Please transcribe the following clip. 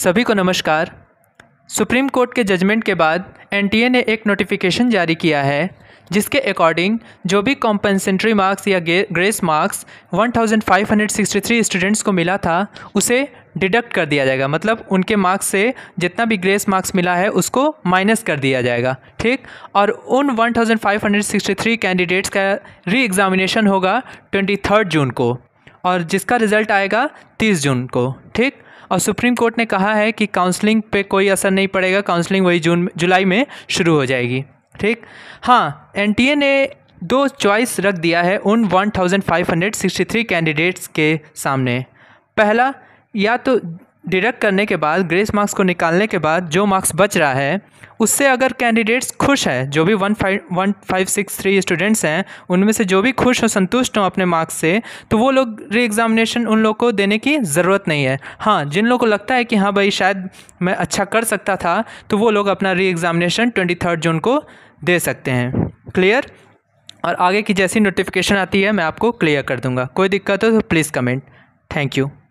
सभी को नमस्कार सुप्रीम कोर्ट के जजमेंट के बाद एनटीए ने एक नोटिफिकेशन जारी किया है जिसके अकॉर्डिंग जो भी कॉम्पनसेंट्री मार्क्स या ग्रेस मार्क्स 1563 स्टूडेंट्स को मिला था उसे डिडक्ट कर दिया जाएगा मतलब उनके मार्क्स से जितना भी ग्रेस मार्क्स मिला है उसको माइनस कर दिया जाएगा ठीक और उन 1563 कैंडिडेट्स का री एग्ज़ामिनेशन होगा ट्वेंटी जून को और जिसका रिज़ल्ट आएगा तीस जून को ठीक और सुप्रीम कोर्ट ने कहा है कि काउंसलिंग पे कोई असर नहीं पड़ेगा काउंसलिंग वही जून जुलाई में शुरू हो जाएगी ठीक हाँ एन ने दो चॉइस रख दिया है उन 1563 कैंडिडेट्स के सामने पहला या तो डिडक्ट करने के बाद ग्रेस मार्क्स को निकालने के बाद जो मार्क्स बच रहा है उससे अगर कैंडिडेट्स खुश हैं जो भी one five one five six three students हैं उनमें से जो भी खुश हो संतुष्ट हो अपने मार्क्स से तो वो लोग री एग्ज़ामिनेशन उन लोग को देने की ज़रूरत नहीं है हाँ जिन लोग को लगता है कि हाँ भाई शायद मैं अच्छा कर सकता था तो वो लोग अपना री एग्ज़ामिनेशन ट्वेंटी थर्ड जून को दे सकते हैं क्लियर और आगे की जैसी नोटिफिकेशन आती है मैं आपको क्लियर कर दूंगा कोई दिक्कत हो तो प्लीज़ कमेंट थैंक यू